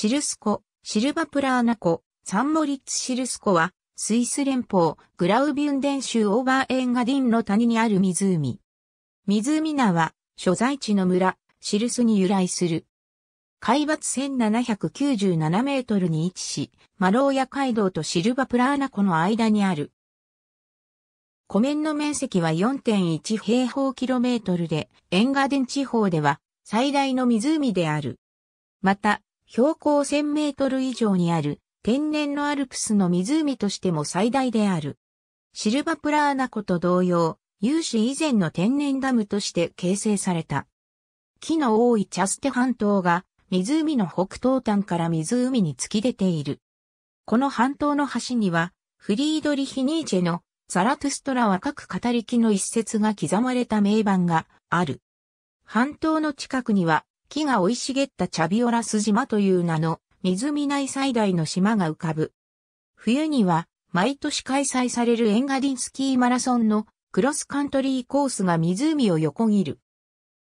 シルスコ、シルバプラーナ湖、サンモリッツシルスコは、スイス連邦、グラウビュンデン州オーバーエンガディンの谷にある湖。湖名は、所在地の村、シルスに由来する。海抜1797メートルに位置し、マローヤ街道とシルバプラーナ湖の間にある。湖面の面積は4.1平方キロメートルで、エンガデン地方では最大の湖である。また、標高1000メートル以上にある天然のアルプスの湖としても最大である。シルバプラーナ湖と同様、有史以前の天然ダムとして形成された。木の多いチャステ半島が湖の北東端から湖に突き出ている。この半島の端には、フリードリヒ・ニーチェのザラトゥストラは各語り木の一節が刻まれた名板がある。半島の近くには木が生い茂ったチャビオラス島という名の湖内最大の島が浮かぶ。冬には毎年開催されるエンガディンスキーマラソンのクロスカントリーコースが湖を横切る。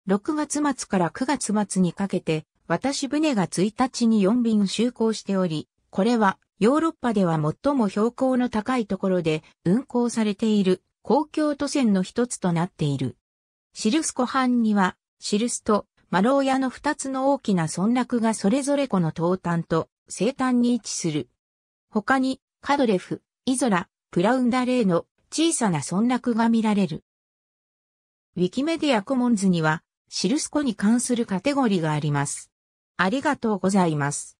6月末から9月末にかけて私船が1日に4便就航しており、これはヨーロッパでは最も標高の高いところで運行されている公共都線の一つとなっている。シルス湖畔にはシルスト、マローヤの二つの大きな村落がそれぞれこの東端と西端に位置する。他に、カドレフ、イゾラ、プラウンダレーの小さな村落が見られる。ウィキメディアコモンズには、シルスコに関するカテゴリーがあります。ありがとうございます。